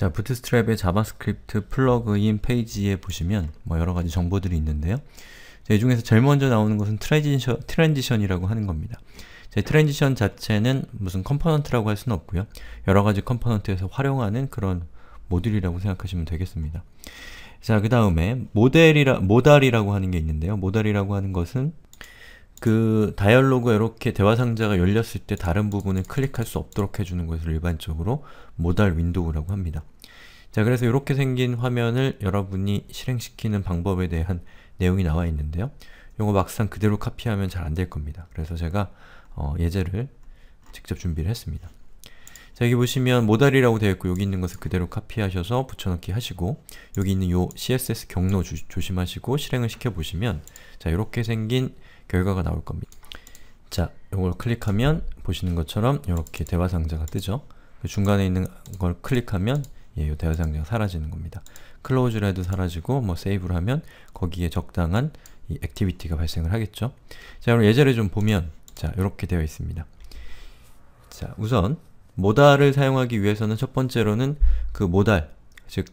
자, 부트스트랩의 자바스크립트 플러그인 페이지에 보시면 뭐 여러가지 정보들이 있는데요. 자, 이 중에서 제일 먼저 나오는 것은 트랜지션, 트랜지션이라고 하는 겁니다. 자, 트랜지션 자체는 무슨 컴포넌트라고 할 수는 없고요. 여러가지 컴포넌트에서 활용하는 그런 모듈이라고 생각하시면 되겠습니다. 자, 그 다음에 모델이라, 모달이라고 하는 게 있는데요. 모달이라고 하는 것은 그 다이얼로그 가 이렇게 대화 상자가 열렸을 때 다른 부분을 클릭할 수 없도록 해주는 것을 일반적으로 모달 윈도우라고 합니다. 자 그래서 이렇게 생긴 화면을 여러분이 실행시키는 방법에 대한 내용이 나와 있는데요. 이거 막상 그대로 카피하면 잘 안 될 겁니다. 그래서 제가 어, 예제를 직접 준비를 했습니다. 자 여기 보시면 모달이라고 되어 있고 여기 있는 것을 그대로 카피하셔서 붙여넣기 하시고 여기 있는 요 css 경로 주, 조심하시고 실행을 시켜보시면 자 이렇게 생긴 결과가 나올 겁니다. 자, 이걸 클릭하면 보시는 것처럼 이렇게 대화 상자가 뜨죠. 그 중간에 있는 걸 클릭하면 예, 이 대화 상자가 사라지는 겁니다. 클로즈를 해도 사라지고 뭐 세이브를 하면 거기에 적당한 이 액티비티가 발생을 하겠죠. 자, 그럼 예제를 좀 보면 자, 이렇게 되어 있습니다. 자, 우선 모달을 사용하기 위해서는 첫 번째로는 그 모달, 즉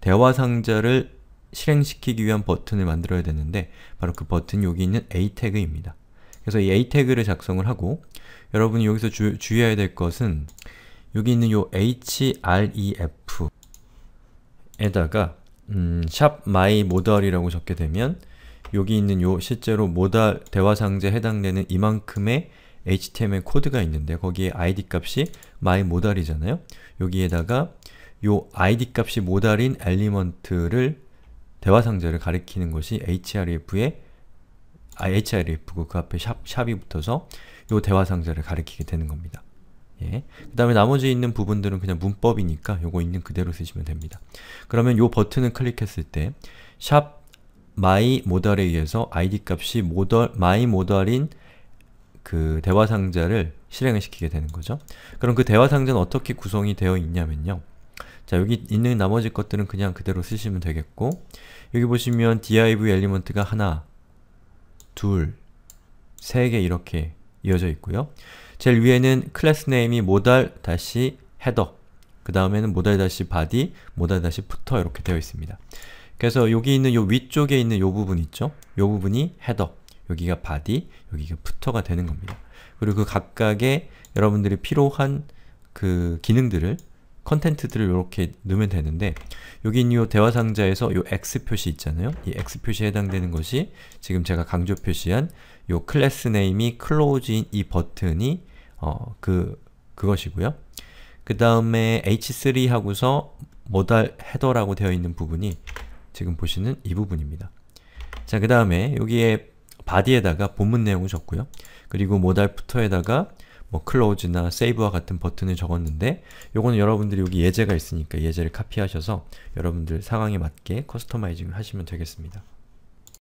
대화 상자를 실행시키기 위한 버튼을 만들어야 되는데 바로 그 버튼 여기 있는 a 태그입니다. 그래서 이 a 태그를 작성을 하고 여러분이 여기서 주, 주의해야 될 것은 여기 있는 요 href 에다가 음, myModal이라고 적게 되면 여기 있는 요 실제로 모달 대화상자에 해당되는 이만큼의 HTML 코드가 있는데 거기에 id 값이 myModal이잖아요. 여기에다가 요 id 값이 모달인 엘리먼트를 대화상자를 가리키는 것이 href의 아, href고 그 앞에 샵, 이 붙어서 이 대화상자를 가리키게 되는 겁니다. 예. 그 다음에 나머지 있는 부분들은 그냥 문법이니까 요거 있는 그대로 쓰시면 됩니다. 그러면 요 버튼을 클릭했을 때샵 my 모달에 의해서 id 값이 모달, my 모달인 그 대화상자를 실행을 시키게 되는 거죠. 그럼 그 대화상자는 어떻게 구성이 되어 있냐면요. 자, 여기 있는 나머지 것들은 그냥 그대로 쓰시면 되겠고 여기 보시면 div 엘리먼트가 하나, 둘, 세 개 이렇게 이어져 있고요. 제일 위에는 클래스 네임이 modal 다시 header 그 다음에는 modal 다시 body, modal 다시 footer 이렇게 되어 있습니다. 그래서 여기 있는 요 위쪽에 있는 요 부분 있죠? 요 부분이 header, 여기가 body, 여기가 footer가 되는 겁니다. 그리고 그 각각의 여러분들이 필요한 그 기능들을 컨텐트들을 이렇게 넣으면 되는데 여기 있는 이 대화 상자에서 이 x 표시 있잖아요. 이 x 표시에 해당되는 것이 지금 제가 강조 표시한 이 클래스 네임이 클로즈인이 버튼이 어, 그 그것이고요. 그 다음에 h3 하고서 모달 헤더라고 되어 있는 부분이 지금 보시는 이 부분입니다. 자, 그 다음에 여기에 바디에다가 본문 내용을 적고요. 그리고 모달 d 터에다가 뭐 클로즈나 세이브와 같은 버튼을 적었는데 요거는 여러분들이 여기 예제가 있으니까 예제를 카피하셔서 여러분들 상황에 맞게 커스터마이징을 하시면 되겠습니다.